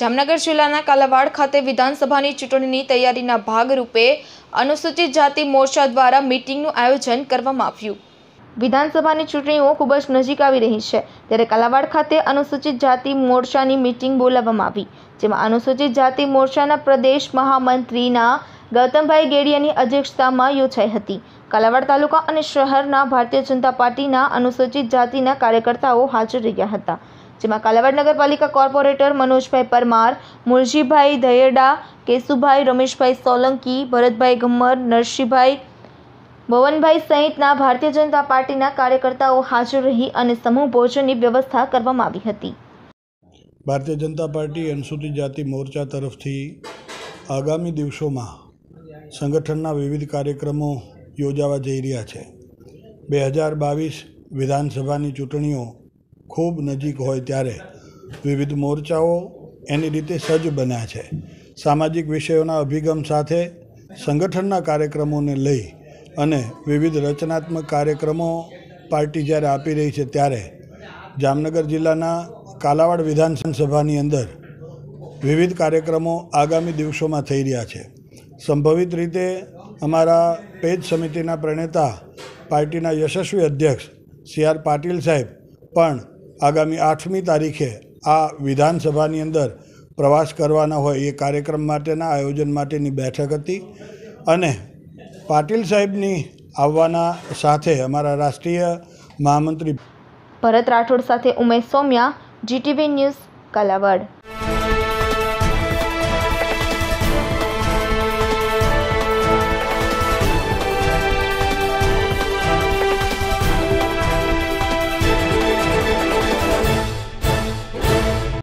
જામનગર જિલ્લાના કાલાવાડ ખાતે વિધાનસભાની ચૂંટણીની તૈયારીના ભાગરૂપે અનુસૂચિત જાતિ મોરચા દ્વારા મીટિંગનું આયોજન કરવામાં આવ્યું વિધાનસભાની ચૂંટણીઓ ખૂબ જ નજીક આવી રહી છે ત્યારે કાલાવાડ ખાતે અનુસૂચિત જાતિ મોરચાની મીટિંગ બોલાવવામાં આવી જેમાં અનુસૂચિત જાતિ મોરચાના પ્રદેશ મહામંત્રીના ગૌતમભાઈ ગેડિયાની અધ્યક્ષતામાં યોજાઈ હતી કાલાવાડ તાલુકા અને શહેરના ભારતીય જનતા પાર્ટીના અનુસૂચિત જાતિના કાર્યકર્તાઓ હાજર રહ્યા હતા જેમાં કાલાવાડ નગરપાલિકા કોર્પોરેટર મનોજભાઈ પરમાર મુરજીભાઈ ધયેડા કેશુભાઈ રમેશભાઈ સોલંકી ભરતભાઈ ગમ્મર નરસિંહભાઈ ભવનભાઈ સહિતના ભારતીય જનતા પાર્ટીના કાર્યકર્તાઓ હાજર રહી અને સમૂહ ભોજનની વ્યવસ્થા કરવામાં આવી હતી ભારતીય જનતા પાર્ટી અનુસૂચિત જાતિ મોરચા તરફથી આગામી દિવસોમાં સંગઠનના વિવિધ કાર્યક્રમો યોજાવા જઈ રહ્યા છે બે હજાર બાવીસ વિધાનસભાની ચૂંટણીઓ ખૂબ નજીક હોય ત્યારે વિવિધ મોરચાઓ એની રીતે સજ્જ બન્યા છે સામાજિક વિષયોના અભિગમ સાથે સંગઠનના કાર્યક્રમોને લઈ અને વિવિધ રચનાત્મક કાર્યક્રમો પાર્ટી જ્યારે આપી રહી છે ત્યારે જામનગર જિલ્લાના કાલાવાડ વિધાનસભાની અંદર વિવિધ કાર્યક્રમો આગામી દિવસોમાં થઈ રહ્યા છે સંભવિત રીતે અમારા પેજ સમિતિના પ્રણેતા પાર્ટીના યશસ્વી અધ્યક્ષ સી આર પાટીલ સાહેબ પણ આગામી આઠમી તારીખે આ વિધાનસભાની અંદર પ્રવાસ કરવાના હોય એ કાર્યક્રમ માટેના આયોજન માટેની બેઠક હતી અને પાટીલ સાહેબની આવવાના સાથે અમારા રાષ્ટ્રીય મહામંત્રી ભરત રાઠોડ સાથે ઉમેશ સૌમ્યા જીટીવી ન્યૂઝ કાલાવાડ